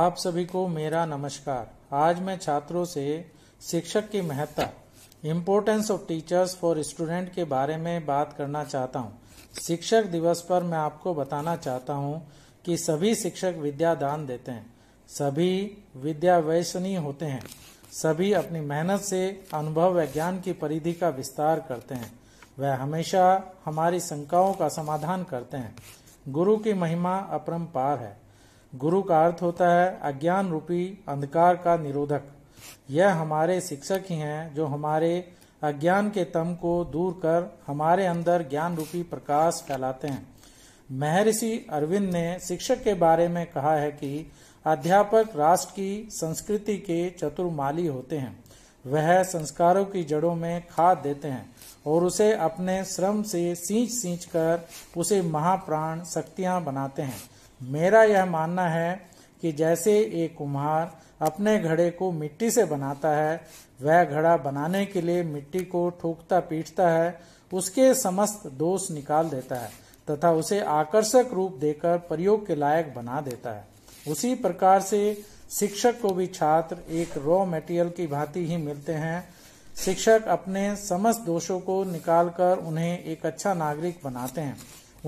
आप सभी को मेरा नमस्कार आज मैं छात्रों से शिक्षक की महत्ता importance of teachers for student के बारे में बात करना चाहता हूँ शिक्षक दिवस पर मैं आपको बताना चाहता हूँ कि सभी शिक्षक विद्या दान देते हैं सभी विद्या होते हैं सभी अपनी मेहनत से अनुभव व ज्ञान की परिधि का विस्तार करते हैं वह हमेशा हमारी शंकाओं का समाधान करते हैं गुरु की महिमा अपरम्पार है गुरु का अर्थ होता है अज्ञान रूपी अंधकार का निरोधक यह हमारे शिक्षक ही हैं जो हमारे अज्ञान के तम को दूर कर हमारे अंदर ज्ञान रूपी प्रकाश फैलाते हैं महर्षि अरविंद ने शिक्षक के बारे में कहा है कि अध्यापक राष्ट्र की संस्कृति के चतुर्माली होते हैं वह संस्कारों की जड़ों में खाद देते हैं और उसे अपने श्रम से सींच सींच कर उसे महाप्राण शक्तियां बनाते हैं मेरा यह मानना है कि जैसे एक कुम्हार अपने घड़े को मिट्टी से बनाता है वह घड़ा बनाने के लिए मिट्टी को ठोकता पीटता है उसके समस्त दोष निकाल देता है तथा उसे आकर्षक रूप देकर प्रयोग के लायक बना देता है उसी प्रकार से शिक्षक को भी छात्र एक रॉ मटेरियल की भांति ही मिलते हैं शिक्षक अपने समस्त दोषों को निकालकर उन्हें एक अच्छा नागरिक बनाते हैं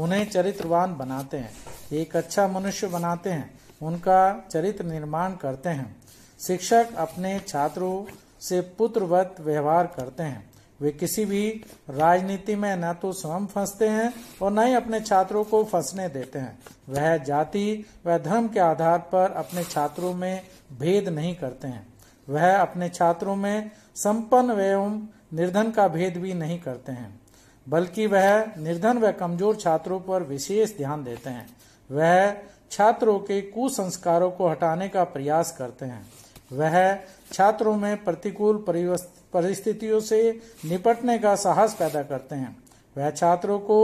उन्हें चरित्रवान बनाते हैं एक अच्छा मनुष्य बनाते हैं उनका चरित्र निर्माण करते हैं शिक्षक अपने छात्रों से पुत्रवत व्यवहार करते हैं वे किसी भी राजनीति में न तो स्वयं फंसते हैं और न ही अपने छात्रों को फंसने देते हैं वह जाति व धर्म के आधार पर अपने छात्रों में भेद नहीं करते हैं वह अपने छात्रों में संपन्न एवं निर्धन का भेद भी नहीं करते हैं बल्कि वह निर्धन व कमजोर छात्रों पर विशेष ध्यान देते हैं वह छात्रों के कुसंस्कारों को हटाने का प्रयास करते हैं वह छात्रों में प्रतिकूल परिस्थितियों से निपटने का साहस पैदा करते हैं वह छात्रों को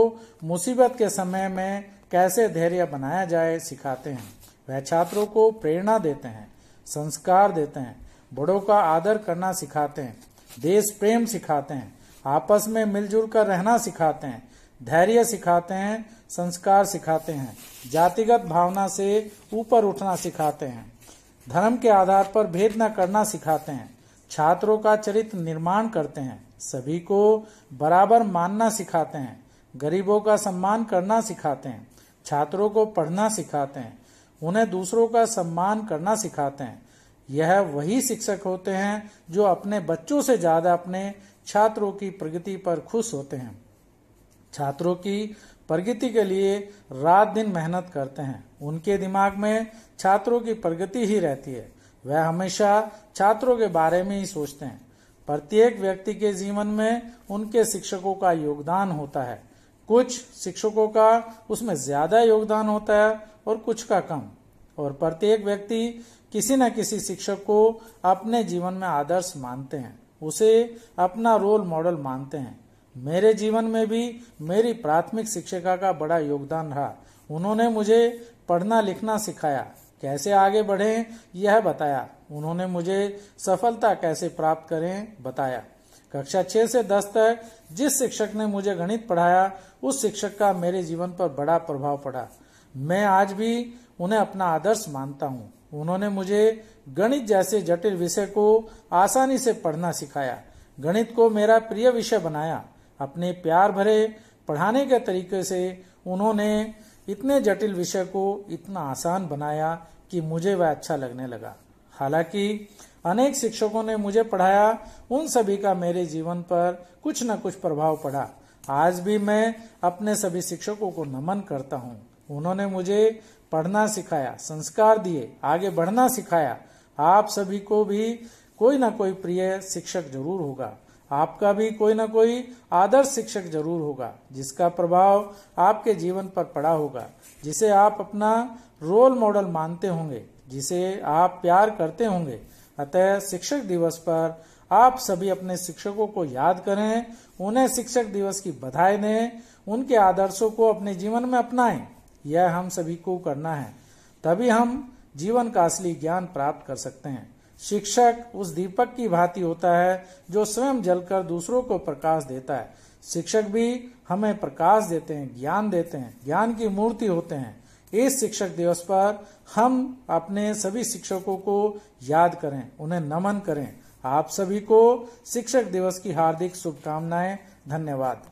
मुसीबत के समय में कैसे धैर्य बनाया जाए सिखाते हैं वह छात्रों को प्रेरणा देते हैं संस्कार देते हैं बड़ों का आदर करना सिखाते हैं देश प्रेम सिखाते हैं आपस में मिलजुल कर रहना सिखाते हैं धैर्य सिखाते हैं संस्कार सिखाते हैं जातिगत भावना से ऊपर उठना सिखाते हैं धर्म के आधार पर भेद न करना सिखाते हैं छात्रों का चरित्र निर्माण करते हैं सभी को बराबर मानना सिखाते हैं गरीबों का सम्मान करना सिखाते हैं छात्रों को पढ़ना सिखाते हैं उन्हें दूसरों का सम्मान करना सिखाते हैं यह वही शिक्षक होते हैं जो अपने बच्चों से ज्यादा अपने छात्रों की प्रगति पर खुश होते हैं छात्रों की प्रगति के लिए रात दिन मेहनत करते हैं उनके दिमाग में छात्रों की प्रगति ही रहती है वह हमेशा छात्रों के बारे में ही सोचते हैं प्रत्येक व्यक्ति के जीवन में उनके शिक्षकों का योगदान होता है कुछ शिक्षकों का उसमें ज्यादा योगदान होता है और कुछ का कम और प्रत्येक व्यक्ति किसी न किसी शिक्षक को अपने जीवन में आदर्श मानते हैं उसे अपना रोल मॉडल मानते हैं मेरे जीवन में भी मेरी प्राथमिक शिक्षिका का बड़ा योगदान रहा उन्होंने मुझे पढ़ना लिखना सिखाया कैसे आगे बढ़े यह बताया उन्होंने मुझे सफलता कैसे प्राप्त करें बताया कक्षा छह से दस तक जिस शिक्षक ने मुझे गणित पढ़ाया उस शिक्षक का मेरे जीवन पर बड़ा प्रभाव पड़ा मैं आज भी उन्हें अपना आदर्श मानता हूँ उन्होंने मुझे गणित जैसे जटिल विषय को आसानी से पढ़ना सिखाया गणित को मेरा प्रिय विषय बनाया अपने प्यार भरे पढ़ाने के तरीके से उन्होंने इतने जटिल विषय को इतना आसान बनाया कि मुझे वह अच्छा लगने लगा हालांकि अनेक शिक्षकों ने मुझे पढ़ाया उन सभी का मेरे जीवन पर कुछ न कुछ प्रभाव पड़ा आज भी मैं अपने सभी शिक्षकों को नमन करता हूँ उन्होंने मुझे पढ़ना सिखाया संस्कार दिए आगे बढ़ना सिखाया आप सभी को भी कोई ना कोई प्रिय शिक्षक जरूर होगा आपका भी कोई ना कोई आदर्श शिक्षक जरूर होगा जिसका प्रभाव आपके जीवन पर पड़ा होगा जिसे आप अपना रोल मॉडल मानते होंगे जिसे आप प्यार करते होंगे अतः शिक्षक दिवस पर आप सभी अपने शिक्षकों को याद करें उन्हें शिक्षक दिवस की बधाई दें उनके आदर्शों को अपने जीवन में अपनाएं यह हम सभी को करना है तभी हम जीवन का असली ज्ञान प्राप्त कर सकते हैं शिक्षक उस दीपक की भांति होता है जो स्वयं जलकर दूसरों को प्रकाश देता है शिक्षक भी हमें प्रकाश देते हैं ज्ञान देते हैं ज्ञान की मूर्ति होते हैं इस शिक्षक दिवस पर हम अपने सभी शिक्षकों को याद करें उन्हें नमन करें आप सभी को शिक्षक दिवस की हार्दिक शुभकामनाएं धन्यवाद